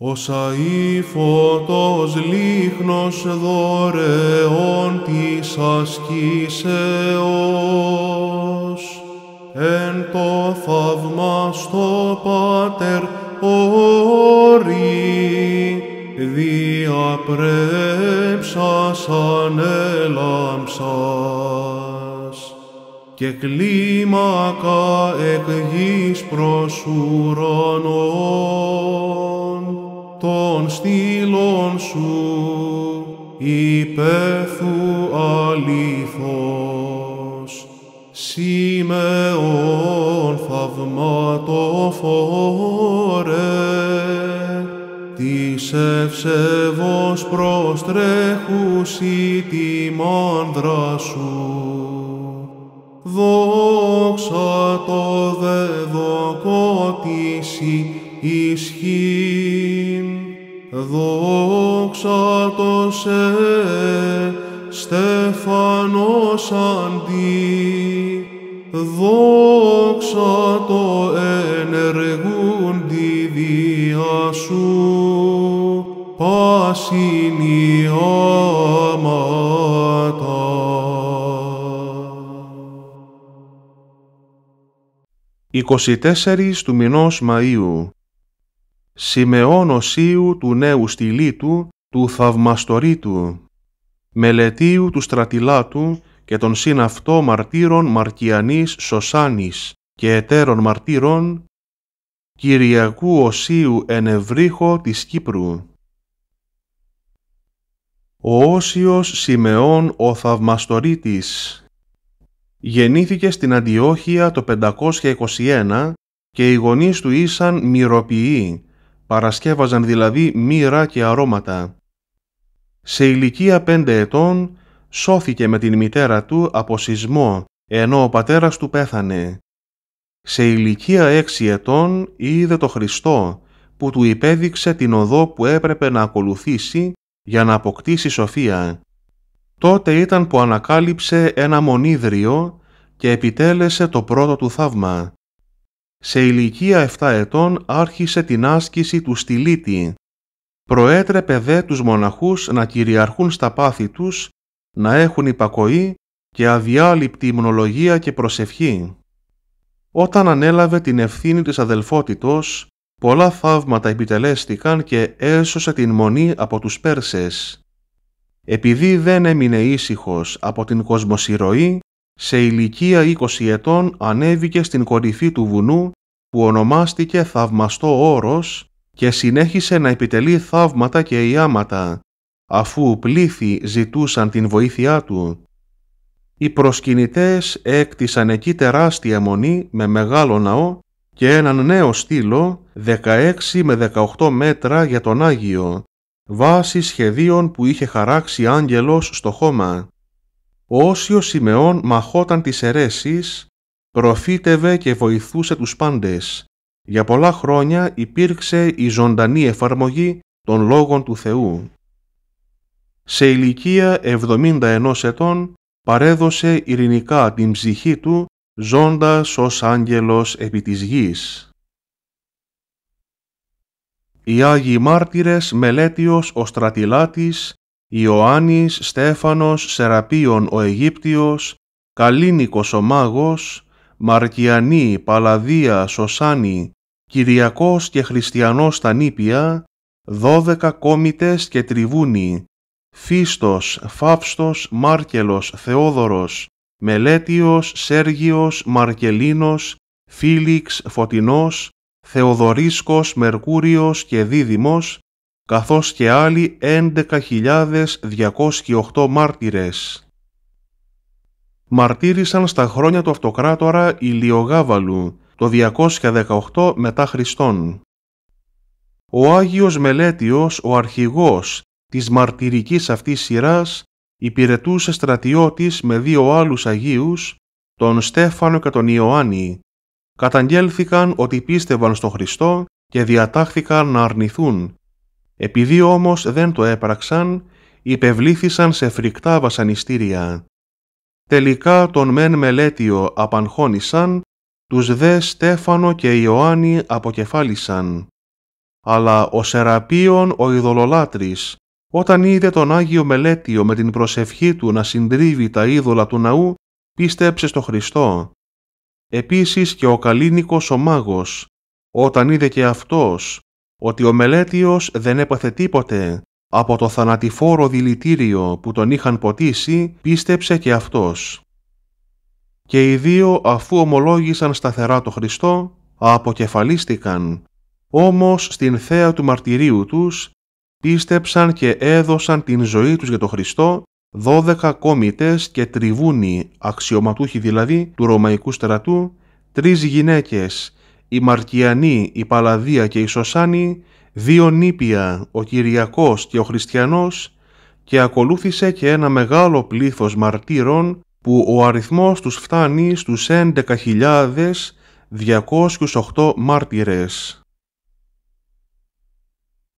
Ως αήφωτος λίχνος δωρεών της ασκήσεως, εν το στο Πάτερ ορι διαπρέψας ανέλαμψας, και κλίμακα εκ γης προς των στήλων σου, υπέθου αλήθως. φορε θαυματοφόρε, της ευσεβώς προστρέχουσι τη μάνδρα σου. Δόξα το δεδοκότηση ισχύει Δόξα το σε Στεφανός αντί, δόξα το ενεργούν τη διά σου, Πασινιό. άματα. «24 του μηνός Μαΐου Οσίου του νέου στυλίτου, του θαυμαστορίτου, μελετίου του στρατιλάτου και των συναυτό μαρτύρων Μαρκιανής Σωσάνης και εταίρων μαρτύρων, Κυριακού Οσίου Ενευρίχο της Κύπρου. Ο Όσιος Σιμεών ο Θαυμαστορίτης γεννήθηκε στην Αντιόχεια το 521 και οι γονείς του ήσαν μυροποιοί Παρασκεύαζαν δηλαδή μοίρα και αρώματα. Σε ηλικία πέντε ετών σώθηκε με την μητέρα του από σεισμό, ενώ ο πατέρας του πέθανε. Σε ηλικία έξι ετών είδε το Χριστό, που του υπέδειξε την οδό που έπρεπε να ακολουθήσει για να αποκτήσει σοφία. Τότε ήταν που ανακάλυψε ένα μονίδριο και επιτέλεσε το πρώτο του θαύμα σε ηλικία 7 ετών άρχισε την άσκηση του στυλίτη. Προέτρεπε δε τους μοναχούς να κυριαρχούν στα πάθη τους, να έχουν υπακοή και αδιάλειπτη υμνολογία και προσευχή. Όταν ανέλαβε την ευθύνη της αδελφότητος, πολλά θαύματα επιτελέστηκαν και έσωσε την μονή από τους Πέρσες. Επειδή δεν έμεινε ήσυχος από την κοσμοσυρωή, σε ηλικία 20 ετών ανέβηκε στην κορυφή του βουνού που ονομάστηκε Θαυμαστό Όρος και συνέχισε να επιτελεί θαύματα και ιάματα, αφού πλήθη ζητούσαν την βοήθειά του. Οι προσκυνητές έκτισαν εκεί τεράστια μονή με μεγάλο ναό και έναν νέο στήλο 16 με 18 μέτρα για τον Άγιο, βάση σχεδίων που είχε χαράξει άγγελος στο χώμα. Ο Όσιος Σιμεών μαχόταν τις αιρέσεις, προφήτευε και βοηθούσε τους πάντες. Για πολλά χρόνια υπήρξε η ζωντανή εφαρμογή των Λόγων του Θεού. Σε ηλικία 71 ετών παρέδωσε ειρηνικά την ψυχή του ζώντας ως άγγελος επί της γης. Οι Άγιοι Μάρτυρες Μελέτιος ο Στρατιλάτης Ιωάννης, Στέφανος, Σεραπείον ο Αιγύπτιος, Καλίνικος ο Μάγος, Μαρκιανή, Παλαδία, Σωσάνη, Κυριακός και Χριστιανός στα νήπια, δώδεκα κόμητες και τριβούνι, Φίστος, Φαύστος, Μάρκελος, Θεόδωρος, Μελέτιος, Σέργιος, Μαρκελίνος, Φίλιξ, Φωτεινός, Θεοδωρίσκος, Μερκούριος και Δίδυμος, καθώς και άλλοι 11.208 μάρτυρες. Μαρτύρησαν στα χρόνια του αυτοκράτορα Ηλιογάβαλου, το 218 μετά Χριστόν. Ο Άγιος Μελέτιος, ο αρχηγός της μαρτυρικής αυτής σειράς, υπηρετούσε στρατιώτης με δύο άλλους Αγίους, τον Στέφανο και τον Ιωάννη. Καταγγέλθηκαν ότι πίστευαν στον Χριστό και διατάχθηκαν να αρνηθούν επειδή όμως δεν το έπραξαν, υπευλήθησαν σε φρικτά βασανιστήρια. Τελικά τον μεν μελέτιο απαγχώνησαν, τους δε Στέφανο και Ιωάννη αποκεφάλισαν. Αλλά ο Σεραπείον ο ειδωλολάτρης, όταν είδε τον Άγιο Μελέτιο με την προσευχή του να συντρίβει τα είδωλα του ναού, πίστεψε στο Χριστό. Επίσης και ο Καλίνικος ο μάγος, όταν είδε και αυτός ότι ο Μελέτιος δεν έπαθε τίποτε από το θανατηφόρο δηλητήριο που τον είχαν ποτίσει, πίστεψε και αυτός. Και οι δύο αφού ομολόγησαν σταθερά το Χριστό, αποκεφαλίστηκαν, όμως στην θέα του μαρτυρίου τους πίστεψαν και έδωσαν την ζωή τους για το Χριστό δώδεκα κόμητες και τριβουνι αξιωματούχοι δηλαδή του Ρωμαϊκού στρατού, τρεις γυναίκες οι Μαρκιανοί, η Παλαδία και η Σωσάνη, δύο νήπια, ο Κυριακός και ο Χριστιανός, και ακολούθησε και ένα μεγάλο πλήθος μαρτύρων που ο αριθμός τους φτάνει στους 11.208 μάρτυρες.